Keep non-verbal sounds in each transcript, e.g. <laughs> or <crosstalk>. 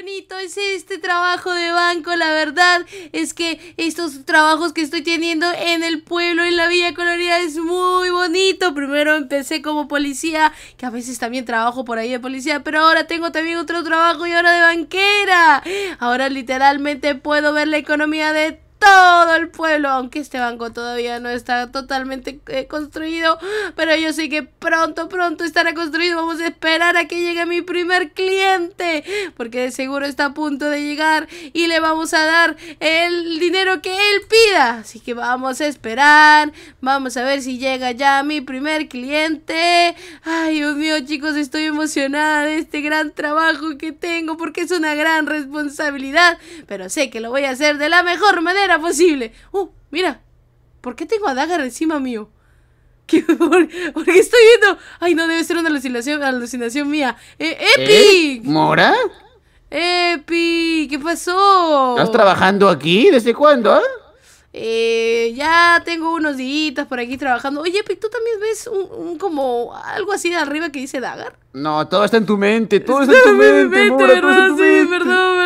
bonito es este trabajo de banco, la verdad es que estos trabajos que estoy teniendo en el pueblo, en la Villa Colorida, es muy bonito. Primero empecé como policía, que a veces también trabajo por ahí de policía, pero ahora tengo también otro trabajo y ahora de banquera. Ahora literalmente puedo ver la economía de todo el pueblo, aunque este banco todavía no está totalmente eh, construido, pero yo sé que pronto, pronto estará construido. Vamos a esperar a que llegue mi primer cliente, porque de seguro está a punto de llegar y le vamos a dar el dinero que él pida. Así que vamos a esperar, vamos a ver si llega ya mi primer cliente. Ay, Dios mío, chicos, estoy emocionada de este gran trabajo que tengo, porque es una gran responsabilidad, pero sé que lo voy a hacer de la mejor manera posible. Uh, mira, ¿por qué tengo a Dagger encima mío? <laughs> por, qué estoy viendo. Ay, no, debe ser una alucinación, alucinación mía. Eh, ¡Epic! ¿Eh? ¿Mora? ¡Epic! ¿Qué pasó? ¿Estás trabajando aquí? ¿Desde cuándo? Eh? Eh, ya tengo unos días por aquí trabajando. Oye, Epic, ¿tú también ves un, como algo así de arriba que dice Dagar? No, todo está en tu mente, todo <laughs> está, en tu mente. mente, ¿verdad? Sí, perdón,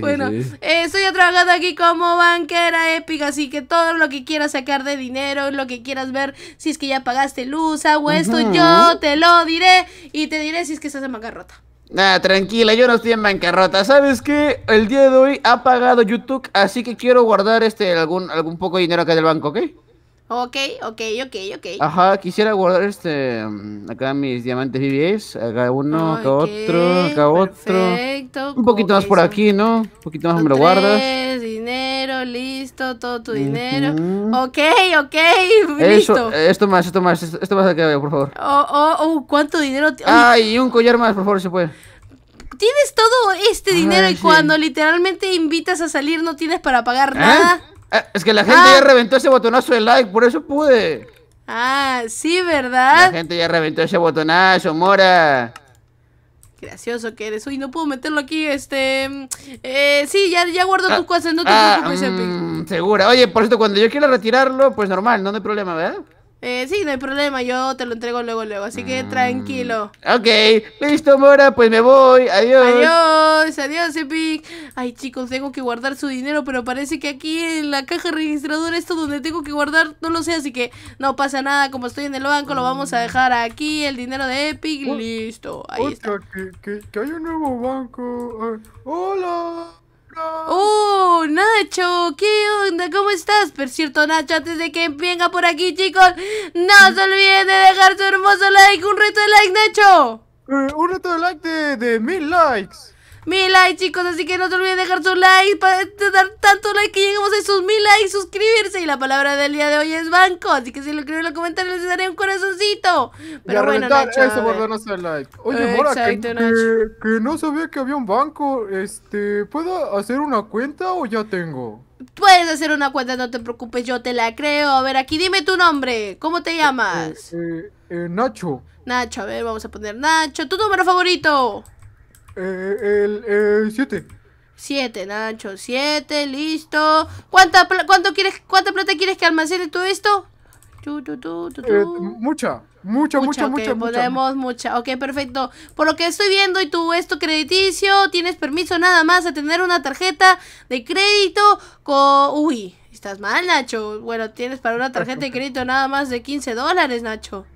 bueno, estoy eh, trabajando aquí como banquera épica, así que todo lo que quieras sacar de dinero, lo que quieras ver, si es que ya pagaste luz, agua, esto, yo te lo diré y te diré si es que estás en bancarrota. Ah, tranquila, yo no estoy en bancarrota. ¿Sabes qué? El día de hoy ha pagado YouTube, así que quiero guardar este algún, algún poco de dinero acá del banco, ¿ok? Ok, ok, ok, ok. Ajá, quisiera guardar este. Mm, acá mis diamantes BBs Acá uno, acá otro, acá otro. Un poquito más por aquí, ¿no? Un poquito más me lo guardas. dinero, listo, todo tu dinero. Ok, ok, <laughs> listo. esto más, esto más, esto más acá, por favor. Oh, oh, oh, ¿cuánto dinero? Ay, y un collar más, por favor, si puede tienes todo este dinero y cuando literalmente invitas a salir no tienes para pagar ¿Eh? nada. Eh, es que la gente ah. ya reventó ese botonazo de like, por eso pude. Ah, sí, ¿verdad? La gente ya reventó ese botonazo, Mora. Gracioso que eres. Uy, no puedo meterlo aquí, este... Eh, sí, ya, ya guardo ah, tus cosas, no te ah, preocupes, mm, Segura. Oye, por cierto, cuando yo quiera retirarlo, pues normal, no hay problema, ¿verdad? Eh, sí, no hay problema, yo te lo entrego luego, luego, así que mm. tranquilo. Ok, listo, Mora, pues me voy, adiós. Adiós, adiós, Epic. Ay, chicos, tengo que guardar su dinero, pero parece que aquí en la caja registradora, esto donde tengo que guardar, no lo sé, así que no pasa nada, como estoy en el banco, lo vamos a mm. dejar aquí, el dinero de Epic, listo, ahí está. Que, hay un nuevo banco. Eh, hola. ¡Oh, Nacho! ¿Qué ¿Cómo estás? Por cierto, Nacho, antes de que venga por aquí, chicos, no se olviden de dejar su hermoso like, un reto de like, Nacho. Eh, un reto de like de, mil likes. Mil likes, chicos, así que no se olviden de dejar su like, para dar tanto like que lleguemos a esos mil likes, suscribirse. Y la palabra del día de hoy es banco, así que si lo escriben en los comentarios les daré un corazoncito. Pero bueno, Nacho. Eso por like. Oye, Mora, que, que no sabía que había un banco, este, ¿puedo hacer una cuenta o ya tengo? Puedes hacer una cuenta, no te preocupes, yo te la creo. A ver, aquí dime tu nombre. ¿Cómo te llamas? Eh, eh, eh Nacho. Nacho, a ver, vamos a poner Nacho. ¿Tu número favorito? Eh, el 7. 7, Nacho, 7, listo. ¿Cuánta, cuánto quieres, ¿Cuánta plata quieres que almacene todo esto? mucha. Mucho, mucha, mucho, okay, mucho. Podemos mucha. Ok, perfecto. Por lo que estoy viendo y tú esto crediticio, tienes permiso nada más de tener una tarjeta de crédito con... Uy, estás mal, Nacho. Bueno, tienes para una tarjeta de crédito nada más de 15 dólares, Nacho.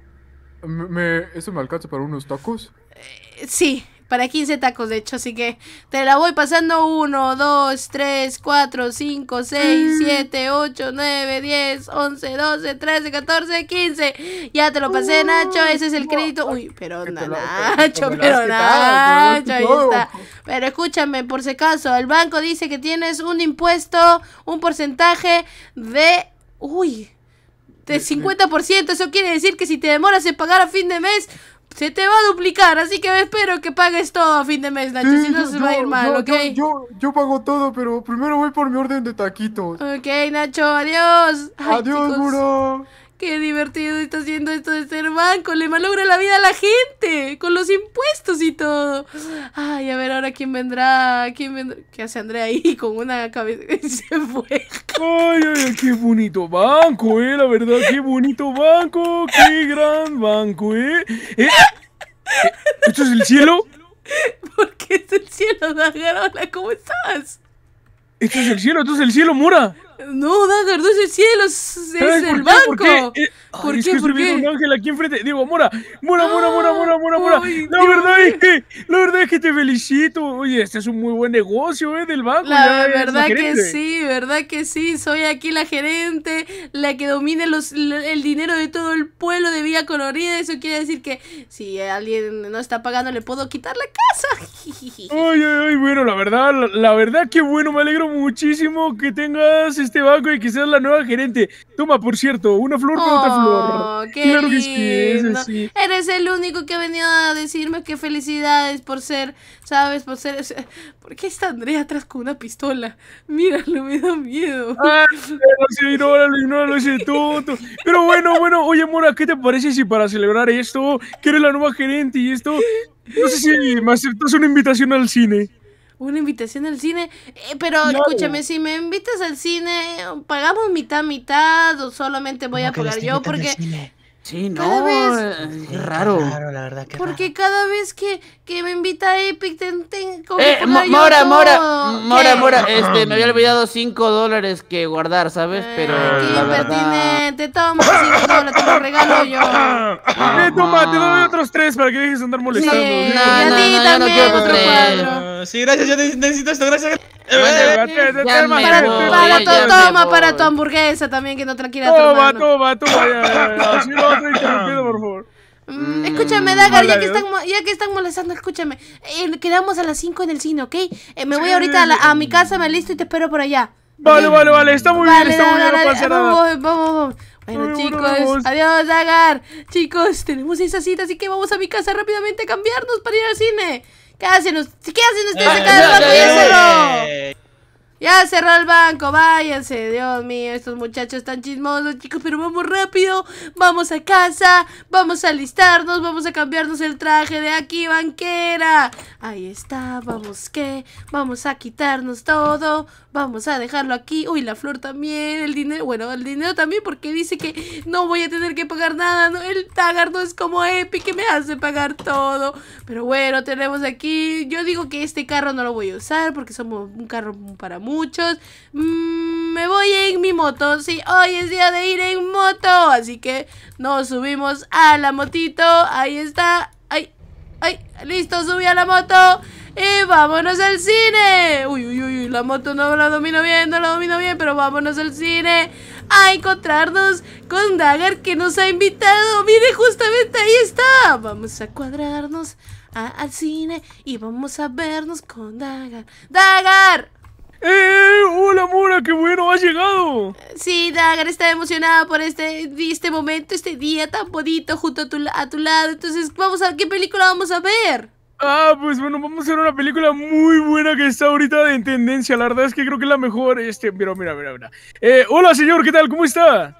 Me, ¿Eso me alcanza para unos tacos? Eh, sí, para 15 tacos, de hecho, así que te la voy pasando 1, 2, 3, 4, 5, 6, 7, 8, 9, 10, 11, 12, 13, 14, 15. Ya te lo pasé, mm. Nacho, ese es el crédito. Uy, pero no, Nacho, pero Nacho, ahí está. Pero escúchame, por si acaso, el banco dice que tienes un impuesto, un porcentaje de... Uy, de 50%, eso quiere decir que si te demoras en pagar a fin de mes, se te va a duplicar, así que espero que pagues todo a fin de mes, Nacho. si no, se va a ir mal, yo, ¿ok? Yo, pago todo, pero primero voy por mi orden de taquitos. Ok, Nacho, adiós. adiós, chicos. Qué divertido está haciendo esto de ser banco. Le malogra la vida a la gente. Con los impuestos y todo. Ay, a ver ahora quién vendrá. ¿Quién vendrá? ¿Qué hace Andrea ahí <laughs> con una cabeza? <laughs> Se fue. Ay, ay, ay, qué bonito banco, eh. La verdad, qué bonito banco. Qué gran banco, eh. eh, eh ¿Esto es el cielo? ¿Por qué es el cielo, Garola? ¿Cómo estás? Esto es el cielo, esto es el cielo, Mura. No, Dagger, no es el cielo, es, el banco. ¿Por qué? ¿Por eh, qué? un ángel aquí enfrente. Digo, Mora, Mora, Mora, Mora, ah, Mora, Mora, La verdad es que, la verdad es que te felicito. Oye, este es un muy buen negocio, ¿eh? Del banco. La verdad que sí, verdad que sí. Soy aquí la gerente, la que domine los, el dinero de todo el pueblo de Villa Colorida. Eso quiere decir que si alguien no está pagando, le puedo quitar la casa. <laughs> ay, ay, ay, bueno, la verdad, la, la verdad que bueno, me alegro muchísimo que tengas este banco y que seas la nueva gerente. Toma, por cierto, una flor con otra flor. Oh, claro que sí, Eres el único que ha venido a decirme que felicidades por ser, ¿sabes? Por ser. ¿Por qué está Andrea atrás con una pistola? Míralo, me da miedo. Ah, ese tonto. Pero bueno, bueno, oye, Mora, ¿qué te parece si para celebrar esto, que eres la nueva gerente y esto, no sé si me aceptas una invitación al cine? Una invitación al cine. Eh, pero escúchame, si me invitas al cine, ¿pagamos mitad, mitad o solamente voy a pagar yo? Porque Sí, no, es eh, raro. raro la verdad, que Porque cada vez que, que, me invita a Epic, tengo ten eh, Mora, Mora, Mora, Mora, este, me había olvidado 5 dólares que guardar, ¿sabes? Eh, Pero la verdad... te tomo 5 dólares, te lo regalo yo. <laughs> Eh, toma, te doy otros 3 para que dejes de andar molestando. Sí, no, no, no, yo no quiero 3. Ah, sí, gracias, yo necesito esto, gracias. Para tu toma, para tu hamburguesa también, que no tranquila la quiera Toma, toma, toma. lo no, te por favor. Mm, escúchame, Dagar, ya que, están, ya que están molestando, escúchame. Eh, quedamos a las 5 en el cine, ¿ok? Eh, me voy ahorita a, mi casa, me listo y te espero por allá. Vale, vale, vale, está muy bien, está muy bien, Vamos, vamos, vamos. Bueno, chicos, adiós, Dagar. Chicos, tenemos esa cita, así que vamos a mi casa rápidamente a cambiarnos para ir al cine. ¿Qué hacen, ¿Qué hacen ustedes eh, acá ya cerró el banco, váyanse, Dios mío, estos muchachos están chismosos, chicos, pero vamos rápido, vamos a casa, vamos a alistarnos, vamos a cambiarnos el traje de aquí, banquera. Ahí está, vamos que, vamos a quitarnos todo, vamos a dejarlo aquí. Uy, la flor también, el dinero, bueno, el dinero también porque dice que no voy a tener que pagar nada, ¿no? el tagar no es como Epi que me hace pagar todo. Pero bueno, tenemos aquí, yo digo que este carro no lo voy a usar porque somos un carro para muchos. Mm, me voy en mi moto. Sí, hoy es día de ir en moto. Así que nos subimos a la motito. Ahí está. Ay, ay, listo, subí a la moto. Y vámonos al cine. Uy, uy, uy, la moto no la domino bien, no la domino bien, pero vámonos al cine a encontrarnos con Dagger que nos ha invitado. Mire, justamente ahí está. Vamos a cuadrarnos al cine y vamos a vernos con Dagar. ¡Dagar! ¡Eh, ¡Eh! ¡Hola, Mora! ¡Qué bueno! ¡Has llegado! Sí, Dagar está emocionada por este, este momento, este día tan bonito junto a tu, a tu lado. Entonces, vamos a qué película vamos a ver. Ah, pues bueno, vamos a ver una película muy buena que está ahorita en tendencia. La verdad es que creo que es la mejor. Este, mira, mira, mira, mira. Eh, hola, señor, ¿qué tal? ¿Cómo está?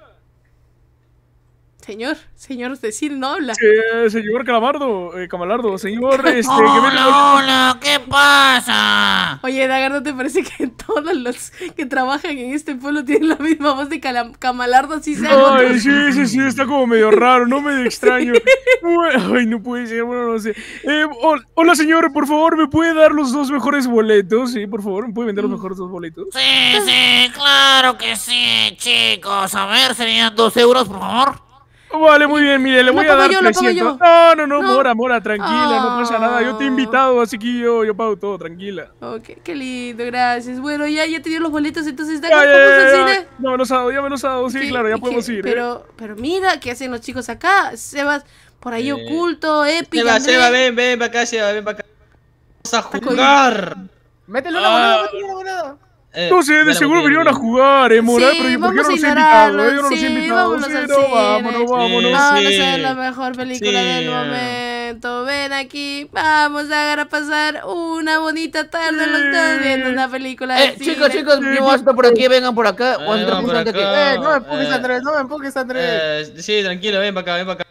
señor, señor, decir no habla. Eh, señor Calamardo, eh, Camalardo, señor, <laughs> este... ¡Hola, hola! ¿Qué pasa? Oye, Dagardo, te parece que todos los que trabajan en este pueblo tienen la misma voz de Camalardo, sí, sí, sí, está como medio <laughs> raro, no me extraño. <laughs> Ay, no puede ser, bueno, no sé. Eh, hola, señor, por favor, ¿me puede dar los dos mejores boletos? Sí, por favor, ¿me puede vender los mm. mejores dos boletos? Sí, sí, claro que sí, chicos. A ver, serían dos euros, por favor. Vale, muy bien, mire, le voy a dar yo, 300. No, no, no, Mora, Mora, tranquila, no pasa nada. Yo te he ah. invitado, así que yo, yo pago todo, tranquila. Ok, qué lindo, gracias. Bueno, ya, ya te dio los boletos, entonces, ¿dale? ¿Vamos al cine? No, me los ha dado, ya me los ha dado, sí, claro, ya podemos ir. ¿eh? Pero, pero mira, ¿qué hacen los chicos acá? Sebas, por ahí eh, oculto, épico. Seba, André. Seba, ven, ven para acá, Seba, ven para acá. Vamos a jugar. mételo una no, métele una ah. Eh, no sé, de seguro vinieron a jugar, eh, pero ¿por qué no he yo no Sí, vámonos, vámonos. vamos a ver la mejor película del momento. Ven aquí, vamos a pasar una bonita tarde los estamos viendo una película. Eh, chicos, chicos, por aquí, vengan por acá. Eh, eh, no me empujes, Andrés, no me empujes, Andrés. sí, tranquilo, ven para acá, ven para acá.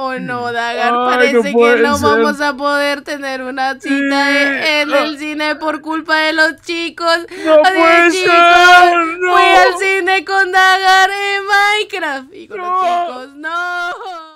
Oh no, Dagar, parece que no vamos a poder tener una cita e- en el ah. cine por culpa de los chicos. No Fui al cine con Dagar en Minecraft y chicos, no.